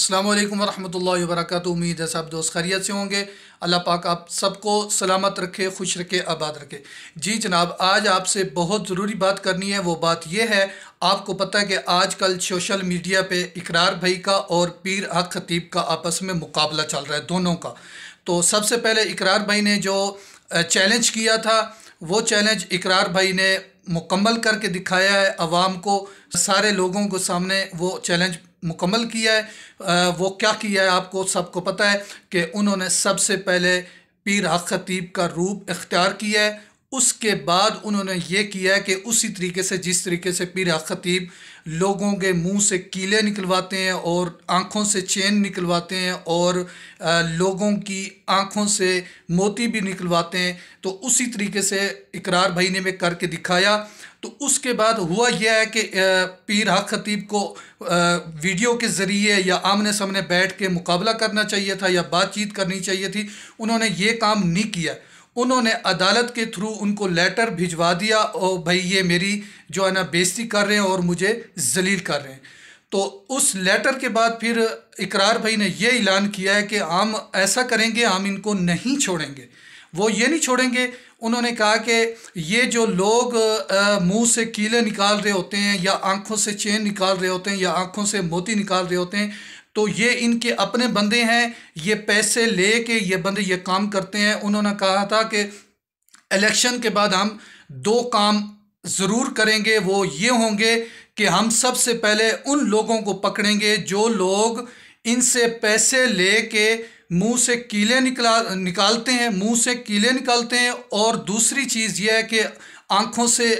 अल्लाम वरहमल वर्क उम्मीद है सब दोस्त खैरियत से होंगे अल्लाह पाक आप सबको सलामत रखे खुश रखे आबाद रखे जी जनाब आज आपसे बहुत ज़रूरी बात करनी है वो बात यह है आपको पता है कि आजकल सोशल मीडिया पे इकरार भाई का और पीर हक खतीब का आपस में मुकाबला चल रहा है दोनों का तो सबसे पहले इकरार भाई ने जो चैलेंज किया था वो चैलेंज इकरार भाई ने मुकम्मल करके दिखाया है आवाम को सारे लोगों को सामने वो चैलेंज मुकम्मल किया है वो क्या किया है आपको सबको पता है कि उन्होंने सबसे पहले पीर हक खतीब का रूप इख्तियार किया है उसके बाद उन्होंने ये किया कि उसी तरीके से जिस तरीके से पीर ख़तीब लोगों के मुंह से कीले निकलवाते हैं और आँखों से चैन निकलवाते हैं और लोगों की आँखों से मोती भी निकलवाते हैं तो उसी तरीके से इकरार भाई ने में करके दिखाया तो उसके बाद हुआ यह है कि पीर हक खतीब को वीडियो के ज़रिए या आमने सामने बैठ के मुकाबला करना चाहिए था या बातचीत करनी चाहिए थी उन्होंने ये काम नहीं किया उन्होंने अदालत के थ्रू उनको लेटर भिजवा दिया और भाई ये मेरी जो है ना बेजती कर रहे हैं और मुझे जलील कर रहे हैं तो उस लेटर के बाद फिर इकरार भाई ने यह ऐलान किया है कि हम ऐसा करेंगे हम इनको नहीं छोड़ेंगे वो ये नहीं छोड़ेंगे उन्होंने कहा कि ये जो लोग मुंह से कीले निकाल रहे होते हैं या आंखों से चेन निकाल रहे होते हैं या आंखों से मोती निकाल रहे होते हैं तो ये इनके अपने बंदे हैं ये पैसे ले के ये बंदे ये काम करते हैं उन्होंने कहा था कि इलेक्शन के बाद हम दो काम ज़रूर करेंगे वो ये होंगे कि हम सबसे पहले उन लोगों को पकड़ेंगे जो लोग इनसे पैसे ले के मुँह से कीले निकला निकालते हैं मुँह से कीले निकालते हैं और दूसरी चीज़ यह है कि आँखों से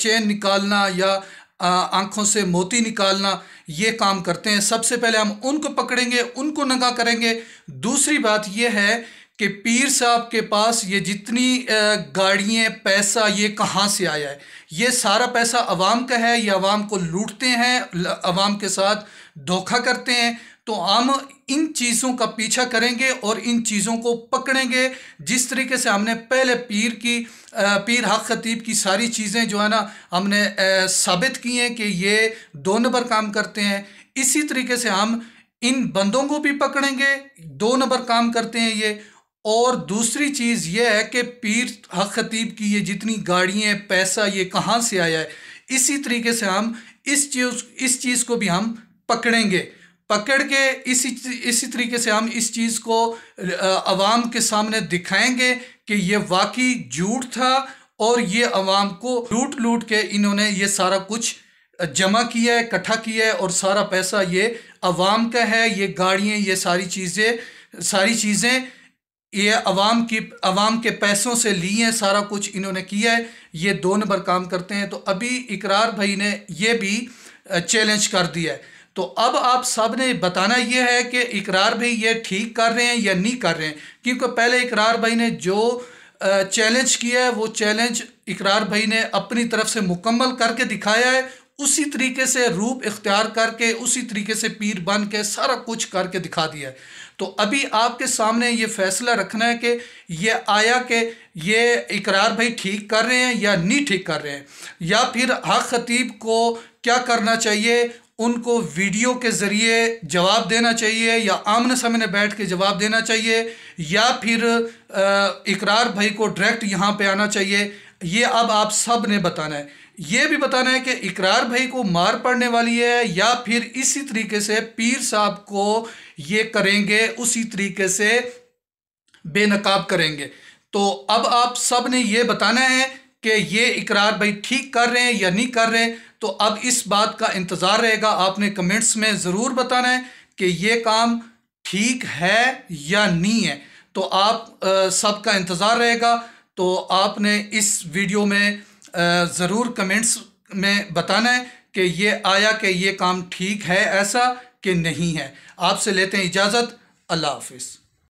चेन निकालना या आँखों से मोती निकालना ये काम करते हैं सबसे पहले हम उनको पकड़ेंगे उनको नंगा करेंगे दूसरी बात यह है कि पीर साहब के पास ये जितनी गाड़ियाँ पैसा ये कहाँ से आया है ये सारा पैसा आवाम का है ये आवाम को लूटते हैं आवाम के साथ धोखा करते हैं तो हम इन चीज़ों का पीछा करेंगे और इन चीज़ों को पकड़ेंगे जिस तरीके से हमने पहले पीर की पीर हक खतीब की सारी चीज़ें जो है ना हमने साबित की हैं कि ये दो नंबर काम करते हैं इसी तरीके से हम इन बंदों को भी पकड़ेंगे दो नंबर काम करते हैं ये और दूसरी चीज़ ये है कि पीर हक खतीब की ये जितनी गाड़ियाँ पैसा ये कहाँ से आया है इसी तरीके से हम इस चीज़ इस चीज़ को भी हम पकड़ेंगे पकड़ के इसी इसी तरीके से हम इस चीज़ को आवाम के सामने दिखाएंगे कि ये वाकई झूठ था और ये आवाम को लूट लूट के इन्होंने ये सारा कुछ जमा किया है इकट्ठा किया है और सारा पैसा ये आवाम का है ये गाड़ियाँ ये सारी चीज़ें सारी चीज़ें ये आवाम की आवाम के पैसों से ली हैं सारा कुछ इन्होंने किया है ये दो नंबर काम करते हैं तो अभी इकरार भाई ने ये भी चैलेंज कर दिया है तो अब आप सब ने बताना यह है कि इकरार भाई ये ठीक कर रहे हैं या नहीं कर रहे हैं क्योंकि पहले इकरार भाई ने जो चैलेंज किया है वो चैलेंज इकरार भाई ने अपनी तरफ से मुकम्मल करके दिखाया है उसी तरीके से रूप इख्तियार करके उसी तरीके से पीर बन के सारा कुछ करके दिखा दिया है तो अभी आपके सामने ये फैसला रखना है कि ये आया कि ये इकरार भाई ठीक कर रहे हैं या नहीं ठीक कर रहे हैं या फिर हक ख़तीब को क्या करना चाहिए उनको वीडियो के ज़रिए जवाब देना चाहिए या आमने सामने बैठ के जवाब देना चाहिए या फिर इकरार भाई को डायरेक्ट यहाँ पे आना चाहिए ये अब आप सब ने बताना है ये भी बताना है कि इकरार भाई को मार पड़ने वाली है या फिर इसी तरीके से पीर साहब को ये करेंगे उसी तरीके से बेनकाब करेंगे तो अब आप सब ने ये बताना है कि ये इकरार भाई ठीक कर रहे हैं या नहीं कर रहे तो अब इस बात का इंतज़ार रहेगा आपने कमेंट्स में ज़रूर बताना है कि ये काम ठीक है या नहीं है तो आप सबका इंतज़ार रहेगा तो आपने इस वीडियो में ज़रूर कमेंट्स में बताना है कि ये आया कि ये काम ठीक है ऐसा कि नहीं है आपसे लेते हैं इजाज़त अल्लाह हाफिज़